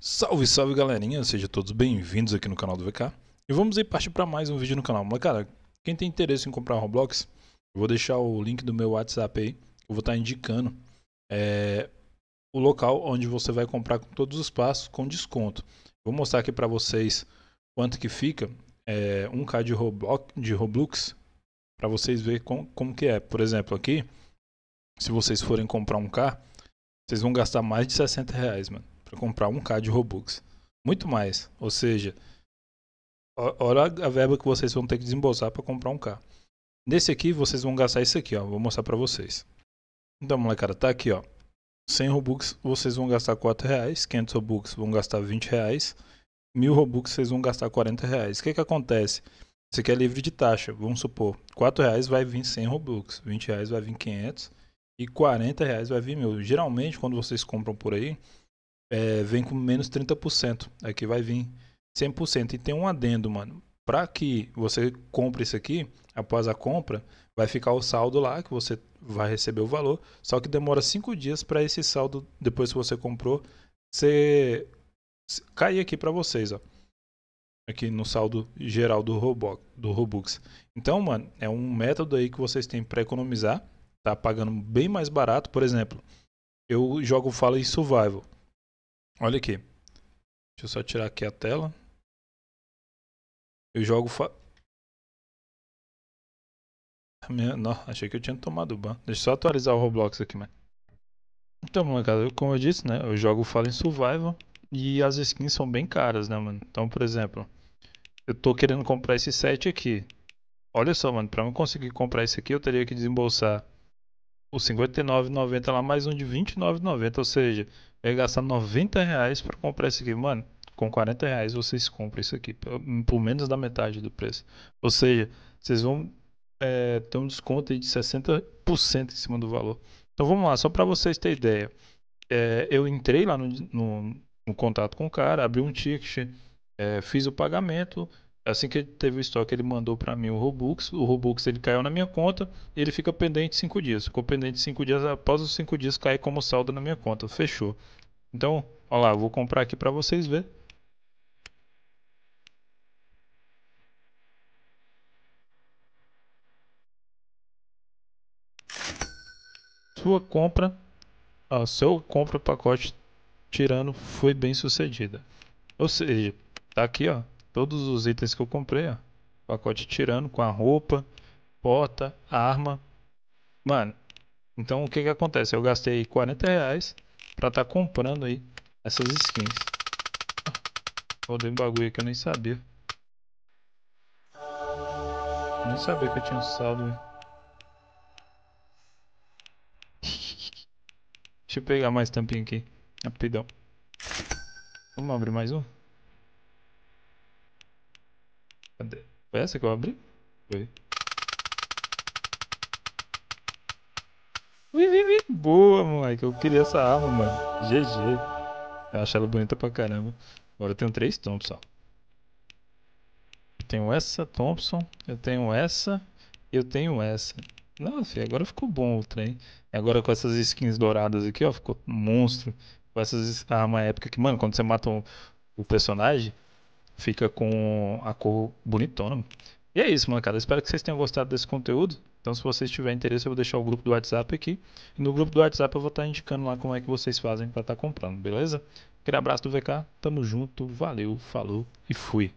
Salve, salve galerinha, sejam todos bem-vindos aqui no canal do VK E vamos aí partir para mais um vídeo no canal cara, quem tem interesse em comprar Roblox Eu vou deixar o link do meu WhatsApp aí Eu vou estar tá indicando é, o local onde você vai comprar com todos os passos com desconto Vou mostrar aqui para vocês quanto que fica é, 1k de, Roblox, de Roblox Para vocês verem com, como que é Por exemplo aqui, se vocês forem comprar um k Vocês vão gastar mais de 60 reais, mano para comprar um k de Robux. Muito mais. Ou seja, olha a verba que vocês vão ter que desembolsar para comprar um k Nesse aqui, vocês vão gastar isso aqui, ó. Vou mostrar para vocês. Então, molecada, tá aqui, ó. 100 Robux, vocês vão gastar 4 reais. 500 Robux, vão gastar 20 reais. 1000 Robux, vocês vão gastar 40 reais. O que que acontece? Isso aqui é livre de taxa. Vamos supor, 4 reais vai vir 100 Robux. 20 reais vai vir 500. E 40 reais vai vir 1000. Geralmente, quando vocês compram por aí, é, vem com menos 30%. Aqui é vai vir 100%. E tem um adendo, mano. Para que você compre isso aqui, após a compra, vai ficar o saldo lá, que você vai receber o valor. Só que demora 5 dias para esse saldo, depois que você comprou, ser cair aqui para vocês, ó. Aqui no saldo geral do, Robo, do Robux. Então, mano, é um método aí que vocês têm para economizar. Tá pagando bem mais barato. Por exemplo, eu jogo Fala em Survival. Olha aqui. Deixa eu só tirar aqui a tela. Eu jogo. Fa... Minha... Não, achei que eu tinha tomado ban. Deixa eu só atualizar o Roblox aqui, então, mano. Então, molecada, como eu disse, né? Eu jogo Fallen Survival e as skins são bem caras, né, mano? Então, por exemplo, eu tô querendo comprar esse set aqui. Olha só, mano, pra eu conseguir comprar esse aqui, eu teria que desembolsar o R$59,90 lá mais um de R$29,90. ou seja, eu ia gastar 90 reais pra comprar isso aqui. Mano, com 40 reais vocês compram isso aqui. Por menos da metade do preço. Ou seja, vocês vão é, ter um desconto de 60% em cima do valor. Então vamos lá, só para vocês terem ideia. É, eu entrei lá no, no, no, contato com o cara, abri um ticket, é, fiz o pagamento Assim que ele teve o estoque, ele mandou para mim o Robux. O Robux ele caiu na minha conta e ele fica pendente 5 dias. Ficou pendente 5 dias, após os 5 dias cair como saldo na minha conta. Fechou. Então, olha lá, vou comprar aqui para vocês ver. Sua compra, a seu compra pacote tirando foi bem sucedida. Ou seja, tá aqui, ó todos os itens que eu comprei, ó. Pacote tirando com a roupa, porta, arma. Mano, então o que que acontece? Eu gastei 40 reais pra tá comprando aí essas skins. Rodei um bagulho que eu nem sabia. Eu nem sabia que eu tinha um saldo. Deixa eu pegar mais tampinha aqui, rapidão. Vamos abrir mais um? Cadê? Foi essa que eu abri? Foi. Ui, ui, Boa, moleque. Eu queria essa arma, mano. GG. Eu acho ela bonita pra caramba. Agora eu tenho três Thompson. Eu tenho essa Thompson. Eu tenho essa. eu tenho essa. Não, filho, agora ficou bom o trem. Agora com essas skins douradas aqui, ó. Ficou monstro. Com essas armas épica que, mano, quando você mata um, o personagem, fica com a cor bonitona. E é isso, molecada. Espero que vocês tenham gostado desse conteúdo. Então, se vocês tiverem interesse, eu vou deixar o grupo do WhatsApp aqui. E no grupo do WhatsApp eu vou estar indicando lá como é que vocês fazem para estar tá comprando, beleza? Aquele abraço do VK, tamo junto, valeu, falou e fui.